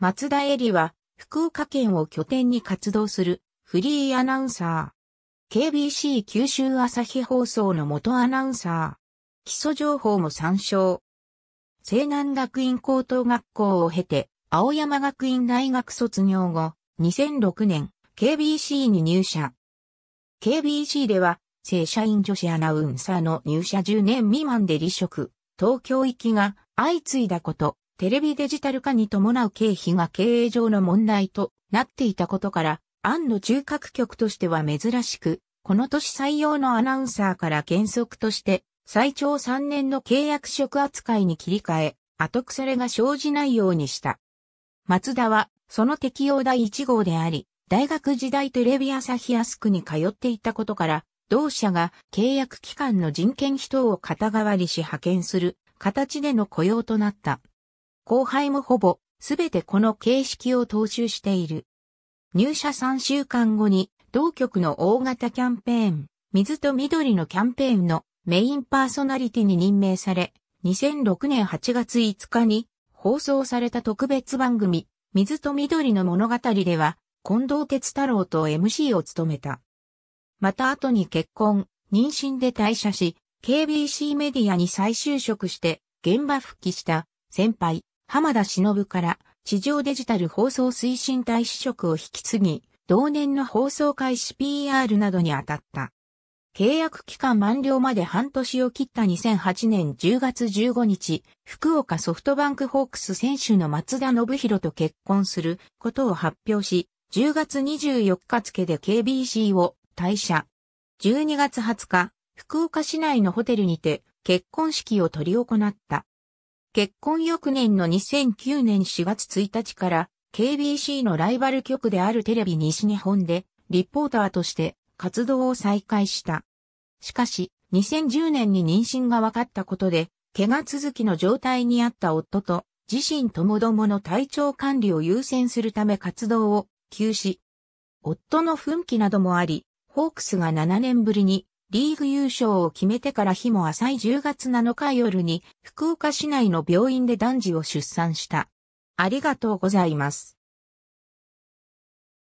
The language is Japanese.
松田恵里は、福岡県を拠点に活動するフリーアナウンサー。KBC 九州朝日放送の元アナウンサー。基礎情報も参照。西南学院高等学校を経て、青山学院大学卒業後、2006年、KBC に入社。KBC では、正社員女子アナウンサーの入社10年未満で離職、東京行きが相次いだこと、テレビデジタル化に伴う経費が経営上の問題となっていたことから、案の中核局としては珍しく、この年採用のアナウンサーから原則として、最長3年の契約職扱いに切り替え、後腐れが生じないようにした。松田は、その適用第1号であり、大学時代テレビ朝日アスクに通っていたことから、同社が契約期間の人件費等を肩代わりし派遣する形での雇用となった。後輩もほぼすべてこの形式を踏襲している。入社3週間後に同局の大型キャンペーン、水と緑のキャンペーンのメインパーソナリティに任命され、2006年8月5日に放送された特別番組、水と緑の物語では、近藤哲太郎と MC を務めた。また後に結婚、妊娠で退社し、KBC メディアに再就職して現場復帰した先輩、浜田忍から地上デジタル放送推進大使職を引き継ぎ、同年の放送開始 PR などに当たった。契約期間満了まで半年を切った2008年10月15日、福岡ソフトバンクホークス選手の松田信弘と結婚することを発表し、10月24日付で KBC を退社。12月20日、福岡市内のホテルにて結婚式を取り行った。結婚翌年の2009年4月1日から KBC のライバル局であるテレビ西日本でリポーターとして活動を再開した。しかし、2010年に妊娠が分かったことで、怪我続きの状態にあった夫と自身ともどもの体調管理を優先するため活動を休止。夫の奮起などもあり、ホークスが7年ぶりにリーグ優勝を決めてから日も浅い10月7日夜に福岡市内の病院で男児を出産した。ありがとうございます。